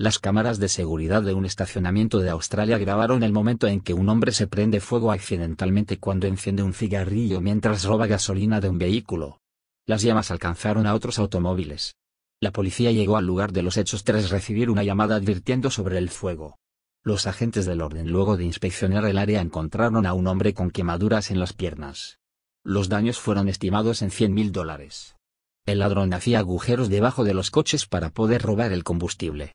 Las cámaras de seguridad de un estacionamiento de Australia grabaron el momento en que un hombre se prende fuego accidentalmente cuando enciende un cigarrillo mientras roba gasolina de un vehículo. Las llamas alcanzaron a otros automóviles. La policía llegó al lugar de los hechos tras recibir una llamada advirtiendo sobre el fuego. Los agentes del orden luego de inspeccionar el área encontraron a un hombre con quemaduras en las piernas. Los daños fueron estimados en 100 mil dólares. El ladrón hacía agujeros debajo de los coches para poder robar el combustible.